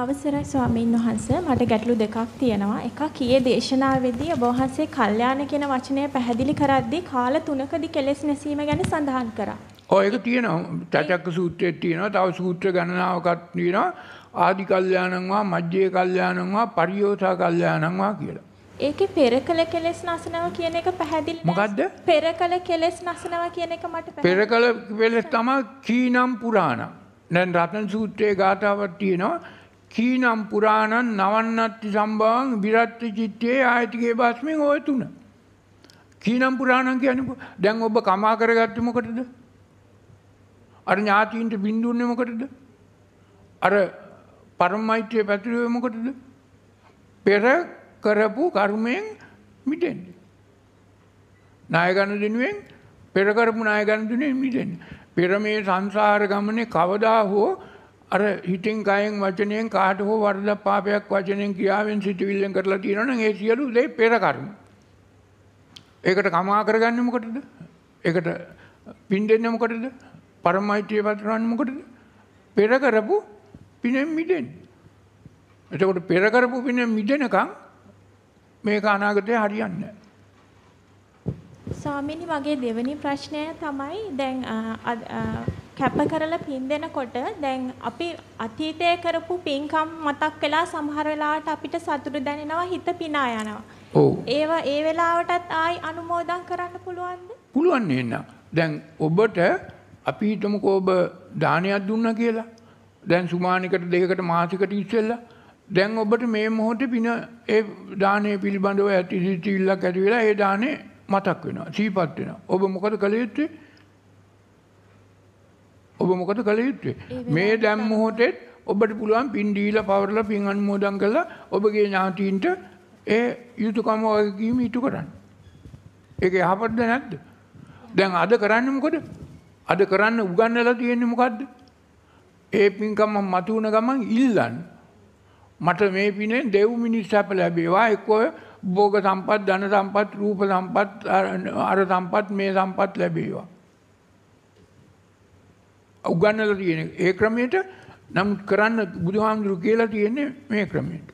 අවසරයි ස්වාමීන් වහන්ස මට ගැටලු දෙකක් තියෙනවා. එකක් ඊයේ දේශනාවේදී ඔබ වහන්සේ කල්යාණ කියන වචනය පැහැදිලි කරද්දී කාල තුනකදී කෙලෙස් නැසීම ගැන සඳහන් කරා. ඔය ඒක තියෙනවා. චාචක්ක සූත්‍රයේ තියෙනවා. තව සූත්‍ර ගණනාවකත් තියෙනවා. ආදි කල්යාණං වා මජ්ජේ කල්යාණං වා පරියෝසා කල්යාණං වා කියලා. ඒකේ පෙරකල කෙලස් නසනවා කියන එක පැහැදිලි මොකද්ද පෙරකල කෙලස් නසනවා කියන එක මට පෙරකල කෙලස් තමයි කීනම් පුරාණ දැන් රත්න සූත්‍රයේ ගාතාවක් තියෙනවා කීනම් පුරාණන් නවන්නත්ති සම්බාවන් විරත්ති චිත්තයේ ආයතිගේ බස්මෙන් ඔය තුන. කීනම් පුරාණන් කියන දැන් ඔබ කමා කරගත්ත මොකටද. අර ඥාතීන්ට බින්දුන්නේ මොකටද. අර පරමෛත්‍රය පැතිරුවේ මොකටද. පෙර කරපු කර්මයෙන් මිටෙන්න්නේ. නායගණ දෙනුවෙන් පෙරකරපු නායගණතුනෙන් මිටෙන්. පෙර මේ සංසාර ගමනේ කවදා හෝ අර හිතෙන් කයෙන් වචනයෙන් කාට හෝ වරද පාපයක් වචනයෙන් කියාවෙන් සිටවිල්ලෙන් කරලා තියෙනවනම් ඒ සියලු දේ පෙර කර්ම. ඒකට කමා කරගන්නේ මොකටද? ඒකට පින් දෙන්නේ මොකටද? පරමයිතිය වතරන්නේ මොකටද? පෙර කරපු පිනෙන් මිදෙන්න. එතකොට පෙර කරපු පිනෙන් මිදෙනකම් මේක අනාගතේ හරියන්නේ නැහැ. ස්වාමීනි මගේ දෙවෙනි ප්‍රශ්නය තමයි දැන් කැප කරලා පින් දෙනකොට දැන් අපි අතීතයේ කරපු පින්කම් මතක් වෙලා සමහර වෙලාවට අපිට සතුට දැනෙනවා හිත පිනා යනවා. ඔව්. ඒවා ඒ වෙලාවටත් ආයි අනුමෝදන් කරන්න පුළුවන්ද? පුළුවන් නේන. දැන් ඔබට අපි හිතමුකෝ ඔබ දානයක් දුන්නා කියලා. දැන් සුමානිකට දෙකකට මාසිකට ඉස්සෙල්ලා දැන් ඔබට මේ මොහොතේ පින ඒ දානය පිළිබඳව ඇති සිතිවිල්ලක් ඇති වෙලා ඒ දානේ මතක් වෙනවා. සීපත් වෙනවා. ඔබ මොකද කළ යුත්තේ? ඔබ මොකද කළ යුත්තේ මේ දැම් මොහොතෙත් ඔබට පුළුවන් පින් දීලා පවරලා පින් අනුමෝදන් කරලා ඔබගේ ඥාතීන්ට ඒ යුතුයකම වගකීම ඉටු කරන්න. ඒක යහපත්ද නැද්ද? දැන් අද කරන්නේ මොකද? අද කරන්න උගන්වලා තියෙන්නේ මොකද්ද? ඒ පින්කම මතු වුණ ගමන් ඉල්ලන්න. මට මේ පිනේ දෙව් මිනිස් සැප ලැබේවා එක්කෝ භෝග සම්පත්, ධන සම්පත්, රූප සම්පත්, අර සම්පත් මේ සම්පත් ලැබේවා. උගන්නලා තියෙන ඒ ක්‍රමයට නම් කරන්න බුදුහාමුදුරු කියලා තියෙන්නේ මේ ක්‍රමයට.